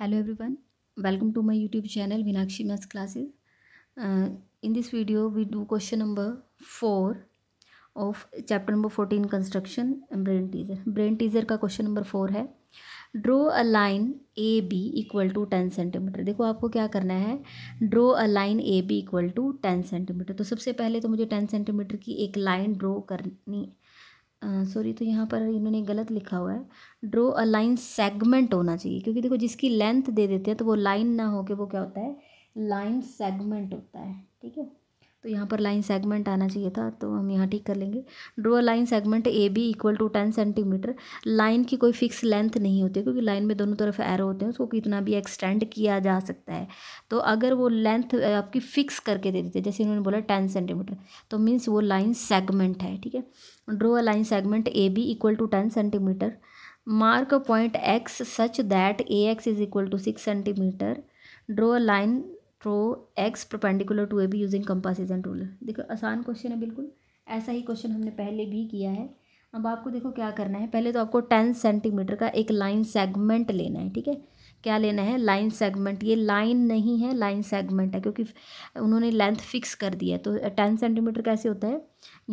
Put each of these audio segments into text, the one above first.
hello everyone welcome to my YouTube channel Meenakshi maths classes in this video we do question number four of chapter number fourteen construction brain teaser brain teaser का question number four है draw a line A B equal to ten centimetre देखो आपको क्या करना है draw a line A B equal to ten centimetre तो सबसे पहले तो मुझे टेन सेंटीमीटर की एक लाइन ड्रो करनी सॉरी तो यहाँ पर इन्होंने गलत लिखा हुआ है ड्रो अ लाइन सेगमेंट होना चाहिए क्योंकि देखो जिसकी लेंथ दे देते हैं तो वो लाइन ना हो के वो क्या होता है लाइन सेगमेंट होता है ठीक है तो यहाँ पर लाइन सेगमेंट आना चाहिए था तो हम यहाँ ठीक कर लेंगे draw line segment A B equal to ten centimetre line की कोई फिक्स लेंथ नहीं होती क्योंकि लाइन में दोनों तरफ एरो होते हैं उसको कितना भी एक्सटेंड किया जा सकता है तो अगर वो लेंथ आपकी फ़िक्स करके दे देते जैसे इन्होंने बोला टेन सेंटीमीटर तो मीन्स वो लाइन सेगमेंट है ठीक है draw a line segment A B equal to ten centimetre mark point X such that A X is equal to six centimetre draw a line through X perpendicular to A B using compasses and ruler देखो आसान question है बिल्कुल ऐसा ही question हमने पहले भी किया है अब आपको देखो क्या करना है पहले तो आपको टेन सेंटीमीटर का एक लाइन सेगमेंट लेना है ठीक है क्या लेना है लाइन सेगमेंट ये लाइन नहीं है लाइन सेगमेंट है क्योंकि उन्होंने लेंथ फिक्स कर दिया है तो टेन सेंटीमीटर कैसे होता है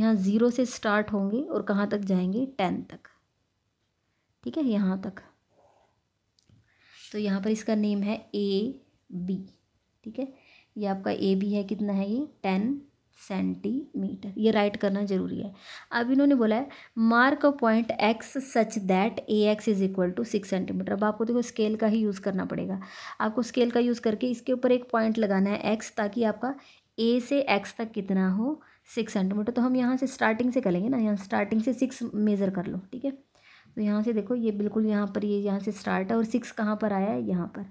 यहाँ ज़ीरो से स्टार्ट होंगे और कहाँ तक जाएंगे टेन तक ठीक है यहाँ तक तो यहाँ पर इसका नेम है ए बी ठीक है ये आपका ए भी है कितना है ये टेन सेंटीमीटर ये राइट करना जरूरी है अब इन्होंने बोला है mark a point X such that A X is equal to six centimetre अब आपको देखो स्केल का ही यूज़ करना पड़ेगा आपको स्केल का यूज़ करके इसके ऊपर एक पॉइंट लगाना है एक्स ताकि आपका ए से एक्स तक कितना हो सिक्स सेंटीमीटर तो हम यहाँ से स्टार्टिंग से करेंगे ना यहाँ स्टार्टिंग से सिक्स मेज़र कर लो ठीक है तो यहाँ से देखो ये बिल्कुल यहाँ पर ये यह यहाँ से स्टार्ट है और सिक्स कहाँ पर आया है यहाँ पर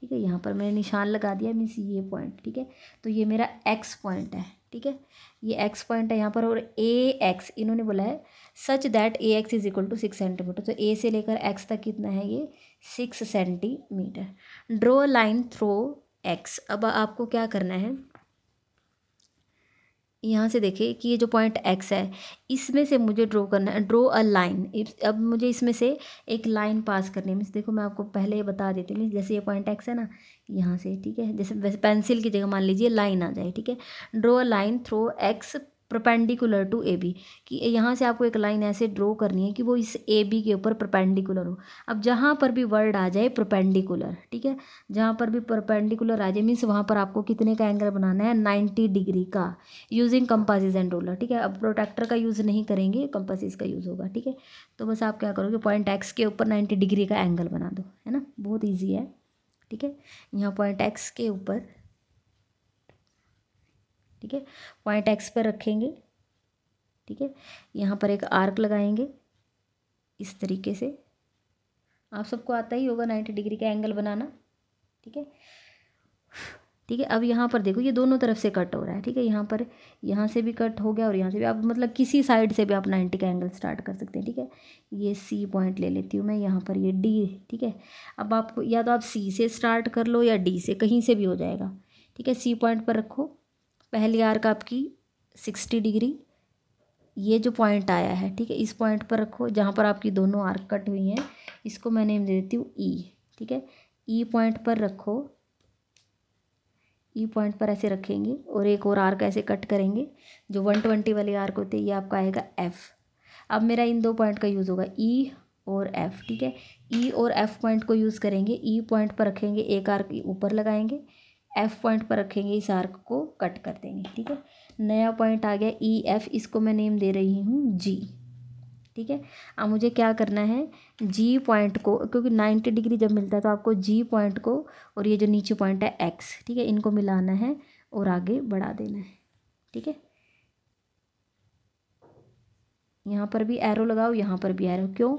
ठीक है यहाँ पर मैंने निशान लगा दिया मीन्स ये पॉइंट ठीक है तो ये मेरा एक्स पॉइंट है ठीक है ये एक्स पॉइंट है यहाँ पर और ए एक्स इन्होंने बोला है such that A X is equal to six centimetre तो ए से लेकर एक्स तक कितना है ये six centimetre draw line through X अब आपको क्या करना है यहाँ से देखे कि ये जो पॉइंट एक्स है इसमें से मुझे ड्रॉ करना है ड्रॉ अ लाइन अब मुझे इसमें से एक लाइन पास करनी है मीन्स देखो मैं आपको पहले ही बता देती हूँ मीन्स जैसे ये पॉइंट एक्स है ना यहाँ से ठीक है जैसे वैसे पेंसिल की जगह मान लीजिए लाइन आ जाए ठीक है draw a line through X perpendicular to A B कि यहाँ से आपको एक लाइन ऐसे ड्रॉ करनी है कि वो इस ए बी के ऊपर परपेंडिकुलर हो अब जहाँ पर भी वर्ड आ जाए परपेंडिकुलर ठीक है जहाँ पर भी परपेंडिकुलर आ जाए मीन्स वहाँ पर आपको कितने का एंगल बनाना है नाइन्टी डिग्री का यूजिंग कंपासिस एंड रोलर ठीक है अब प्रोटेक्टर का यूज़ नहीं करेंगे कंपासिस का यूज़ होगा ठीक है तो बस आप क्या करोगे पॉइंट एक्स के ऊपर नाइन्टी डिग्री का एंगल बना दो है ना बहुत ईजी है ठीक है यहाँ पॉइंट एक्स के ऊपर ठीक है पॉइंट एक्स पर रखेंगे ठीक है यहाँ पर एक आर्क लगाएंगे इस तरीके से आप सबको आता ही होगा नाइन्टी डिग्री का एंगल बनाना ठीक है ठीक है अब यहाँ पर देखो ये दोनों तरफ से कट हो रहा है ठीक है यहाँ पर यहाँ से भी कट हो गया और यहाँ से भी आप मतलब किसी साइड से भी आप नाइन्टी का एंगल स्टार्ट कर सकते हैं ठीक है ये सी पॉइंट ले लेती हूँ मैं यहाँ पर ये डी ठीक है अब आपको या तो आप सी से स्टार्ट कर लो या डी से कहीं से भी हो जाएगा ठीक है सी पॉइंट पर रखो पहली आर्क आपकी सिक्सटी डिग्री ये जो पॉइंट आया है ठीक है इस पॉइंट पर रखो जहाँ पर आपकी दोनों आर्क कट हुई हैं इसको मैं नेम दे देती हूँ ई e, ठीक है ई e पॉइंट पर रखो ई e पॉइंट पर ऐसे रखेंगे और एक और आर्क ऐसे कट करेंगे जो वन ट्वेंटी वाली आर्क होती है ये आपका आएगा एफ़ अब मेरा इन दो पॉइंट का यूज़ होगा ई और एफ़ ठीक है ई और एफ़ पॉइंट को यूज़ करेंगे ई पॉइंट पर रखेंगे एक आर्क ऊपर लगाएंगे एफ पॉइंट पर रखेंगे इस आर्क को कट कर देंगे ठीक है नया पॉइंट आ गया ई e, एफ इसको मैं नेम दे रही हूँ जी ठीक है अब मुझे क्या करना है जी पॉइंट को क्योंकि नाइन्टी डिग्री जब मिलता है तो आपको जी पॉइंट को और ये जो नीचे पॉइंट है एक्स ठीक है इनको मिलाना है और आगे बढ़ा देना है ठीक है यहाँ पर भी एरो लगाओ यहाँ पर भी एरो क्यों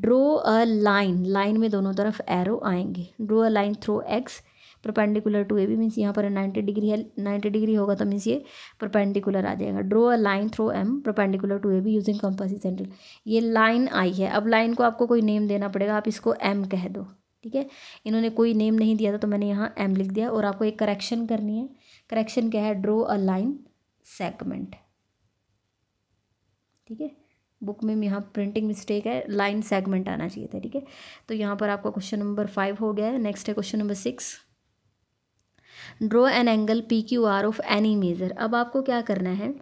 ड्रो अ लाइन लाइन में दोनों तरफ एरो आएंगे draw a line through X perpendicular to A B means यहाँ पर नाइन्टी डिग्री है नाइन्टी डिग्री होगा तो मीन्स ये परपेंडिकुलर आ जाएगा draw a line through M perpendicular to A B using compasses centre ये लाइन आई है अब लाइन को आपको कोई नेम देना पड़ेगा आप इसको एम कह दो ठीक है इन्होंने कोई नेम नहीं दिया था तो मैंने यहाँ एम लिख दिया और आपको एक करेक्शन करनी है करेक्शन क्या है ड्रो अ लाइन सेगमेंट ठीक है बुक में यहाँ प्रिंटिंग मिस्टेक है लाइन सेगमेंट आना चाहिए था ठीक है तो यहाँ पर आपका क्वेश्चन नंबर फाइव हो गया है नेक्स्ट है question number six draw an angle P Q R of any measure अब आपको क्या करना है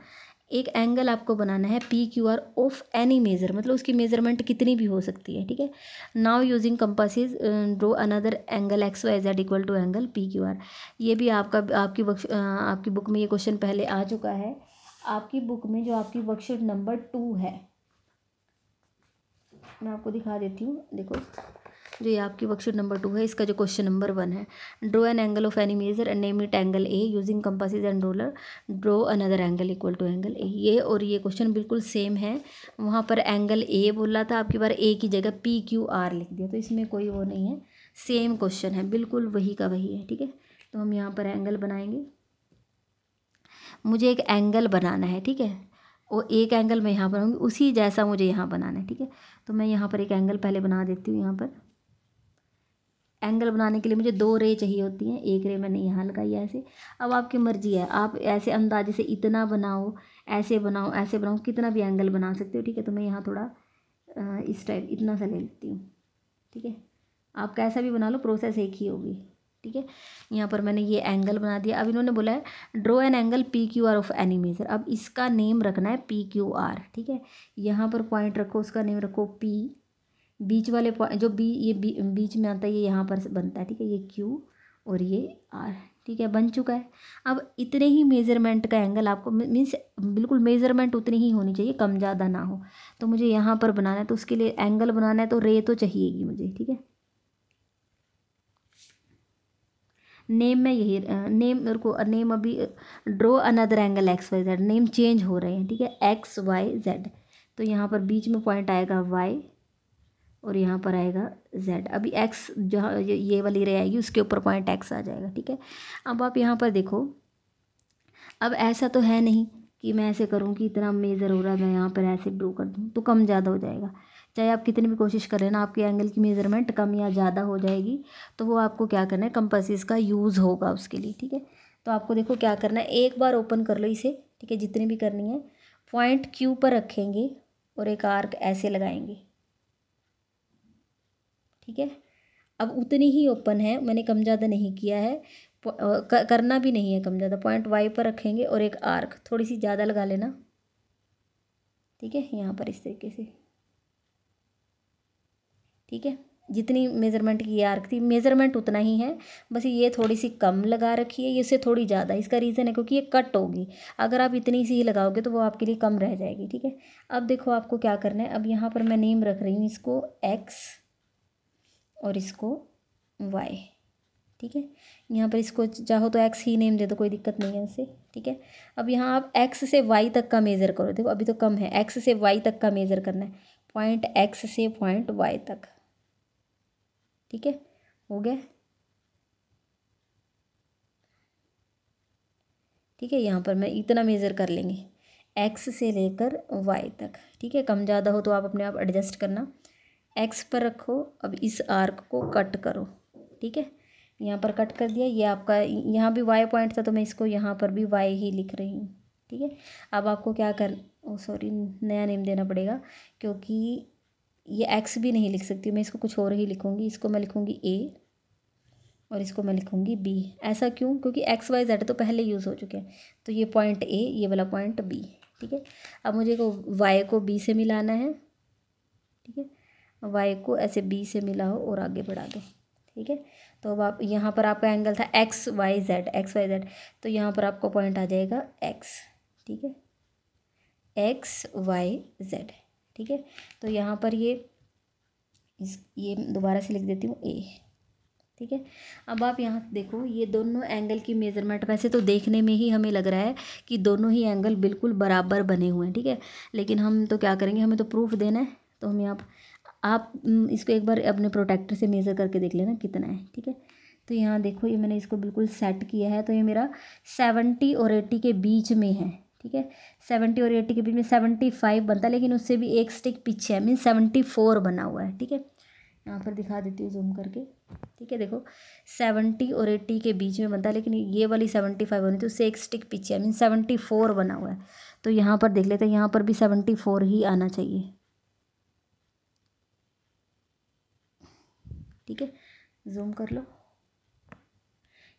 एक एंगल आपको बनाना है P Q R of any measure मतलब उसकी मेज़रमेंट कितनी भी हो सकती है ठीक है now using compasses draw another angle X Y Z equal to angle P Q R ये भी आपका आपकी बक्ष uh, आपकी बुक में ये क्वेश्चन पहले आ चुका है आपकी बुक में जो आपकी वर्कशीट नंबर टू है मैं आपको दिखा देती हूँ देखो जो तो ये आपकी वर्कशीट नंबर टू है इसका जो क्वेश्चन नंबर वन है draw an angle of any measure and name it angle A using compasses and ruler draw another angle equal to angle A ये और ये क्वेश्चन बिल्कुल सेम है वहाँ पर एंगल ए बोला था आपकी बार ए की जगह पी क्यू आर लिख दिया तो इसमें कोई वो नहीं है सेम क्वेश्चन है बिल्कुल वही का वही है ठीक है तो हम यहाँ पर एंगल बनाएंगे मुझे एक एंगल बनाना है ठीक है और एक एंगल मैं यहाँ पर उसी जैसा मुझे यहाँ बनाना है ठीक है तो मैं यहाँ पर एक एंगल पहले बना देती हूँ यहाँ पर एंगल बनाने के लिए मुझे दो रे चाहिए होती हैं एक रे मैंने यहाँ लगाई है ऐसे अब आपकी मर्जी है आप ऐसे अंदाजे से इतना बनाओ ऐसे बनाओ ऐसे बनाओ कितना भी एंगल बना सकते हो ठीक है तो मैं यहाँ थोड़ा इस टाइप इतना सा ले लेती हूँ ठीक है आप कैसा भी बना लो प्रोसेस एक ही होगी ठीक है यहाँ पर मैंने ये एंगल बना दिया अब इन्होंने बोला है draw an angle P Q R of any measure अब इसका नेम रखना है पी क्यू आर ठीक है यहाँ पर पॉइंट रखो उसका नेम रखो पी बीच वाले पॉइंट जो बी ये बी, बीच में आता है ये यहाँ पर बनता है ठीक है ये क्यू और ये आर ठीक है बन चुका है अब इतने ही मेज़रमेंट का एंगल आपको मीन्स बिल्कुल मेज़रमेंट उतनी ही होनी चाहिए कम ज़्यादा ना हो तो मुझे यहाँ पर बनाना है तो उसके लिए एंगल बनाना है तो रे तो चाहिएगी मुझे ठीक है नेम में यही नेम मेरे को नेम अभी draw another angle X Y Z name change हो रहे हैं ठीक है एक्स वाई जेड तो यहाँ पर बीच में पॉइंट आएगा वाई और यहाँ पर आएगा z अभी x जहाँ ये वाली रे आएगी उसके ऊपर पॉइंट x आ जाएगा ठीक है अब आप यहाँ पर देखो अब ऐसा तो है नहीं कि मैं ऐसे करूँ कि इतना मेज़र हो रहा है मैं यहाँ पर ऐसे ड्रो कर दूँ तो कम ज़्यादा हो जाएगा चाहे आप कितनी भी कोशिश कर ना आपके एंगल की मेज़रमेंट कम या ज़्यादा हो जाएगी तो वो आपको क्या करना है कंपसिस का यूज़ होगा उसके लिए ठीक है तो आपको देखो क्या करना है एक बार ओपन कर लो इसे ठीक है जितनी भी करनी है पॉइंट क्यू पर रखेंगे और एक आर्क ऐसे लगाएंगे ठीक है अब उतनी ही ओपन है मैंने कम ज़्यादा नहीं किया है करना भी नहीं है कम ज़्यादा पॉइंट वाई पर रखेंगे और एक आर्क थोड़ी सी ज़्यादा लगा लेना ठीक है यहाँ पर इस तरीके से ठीक है जितनी मेज़रमेंट की आर्क थी मेज़रमेंट उतना ही है बस ये थोड़ी सी कम लगा रखी है ये इससे थोड़ी ज़्यादा इसका रीज़न है क्योंकि ये कट होगी अगर आप इतनी सी लगाओगे तो वो आपके लिए कम रह जाएगी ठीक है अब देखो आपको क्या करना है अब यहाँ पर मैं नेम रख रही हूँ इसको एक्स और इसको वाई ठीक है यहाँ पर इसको चाहो तो एक्स ही नेम दे दो कोई दिक्कत नहीं है उससे ठीक है अब यहाँ आप एक्स से वाई तक का मेज़र करो देखो अभी तो कम है एक्स से वाई तक का मेज़र करना है पॉइंट एक्स से पॉइंट वाई तक ठीक है हो गया ठीक है यहाँ पर मैं इतना मेज़र कर लेंगे एक्स से लेकर वाई तक ठीक है कम ज़्यादा हो तो आप अपने आप एडजस्ट करना एक्स पर रखो अब इस आर्क को कट करो ठीक है यहाँ पर कट कर दिया ये आपका यहाँ भी वाई पॉइंट था तो मैं इसको यहाँ पर भी वाई ही लिख रही हूँ ठीक है अब आपको क्या कर ओ सॉरी नया नेम देना पड़ेगा क्योंकि ये एक्स भी नहीं लिख सकती मैं इसको कुछ और ही लिखूँगी इसको मैं लिखूँगी ए और इसको मैं लिखूँगी बी ऐसा क्यों क्योंकि एक्स वाई जेड तो पहले यूज़ हो चुके हैं तो ये पॉइंट ए ये वाला पॉइंट बी ठीक है अब मुझे को वाई को बी से मिलाना है ठीक है वाई को ऐसे बी से मिलाओ और आगे बढ़ा दो ठीक है तो अब आप यहाँ पर आपका एंगल था X Y Z X Y Z तो यहाँ पर आपका पॉइंट आ जाएगा एक्स ठीक है एक्स वाई जेड ठीक है तो यहाँ पर ये इस ये दोबारा से लिख देती हूँ ए ठीक है अब आप यहाँ देखो ये दोनों एंगल की मेजरमेंट वैसे तो देखने में ही हमें लग रहा है कि दोनों ही एंगल बिल्कुल बराबर बने हुए हैं ठीक है लेकिन हम तो क्या करेंगे हमें तो प्रूफ देना है तो हम यहाँ आप इसको एक बार अपने प्रोटेक्टर से मेज़र करके देख लेना कितना है ठीक है तो यहाँ देखो ये मैंने इसको बिल्कुल सेट किया है तो ये मेरा सेवेंटी और एट्टी के बीच में है ठीक है सेवेंटी और एट्टी के बीच में सेवेंटी फाइव बनता है लेकिन उससे भी एक स्टिक पीछे है मीन सेवेंटी फोर बना हुआ है ठीक है यहाँ पर दिखा देती हूँ जूम करके ठीक है देखो सेवेंटी और एट्टी के बीच में बनता है लेकिन ये वाली सेवेंटी फाइव होनी थी तो उससे एक स्टिक पीछे है मीन सेवेंटी फोर बना हुआ है तो यहाँ पर देख लेते हैं यहाँ पर भी सेवेंटी फोर ही आना चाहिए ठीक है जूम कर लो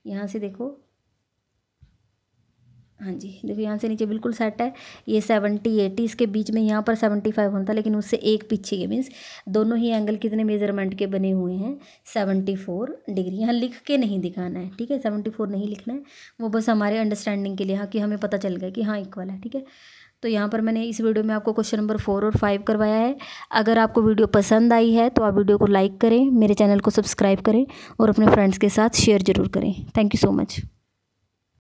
यहाँ से देखो हाँ जी देखो यहाँ से नीचे बिल्कुल सेट है ये सेवेंटी एटी इसके बीच में यहाँ पर सेवेंटी फाइव होता लेकिन उससे एक पीछे के मीन्स दोनों ही एंगल कितने मेजरमेंट के बने हुए हैं सेवेंटी फोर डिग्री यहाँ लिख के नहीं दिखाना है ठीक है सेवेंटी फोर नहीं लिखना है वो बस हमारे अंडरस्टैंडिंग के लिए हाँ कि हमें पता चल गया कि हाँ इक्वल है ठीक है तो यहाँ पर मैंने इस वीडियो में आपको क्वेश्चन नंबर फोर और फाइव करवाया है अगर आपको वीडियो पसंद आई है तो आप वीडियो को लाइक करें मेरे चैनल को सब्सक्राइब करें और अपने फ्रेंड्स के साथ शेयर ज़रूर करें थैंक यू सो मच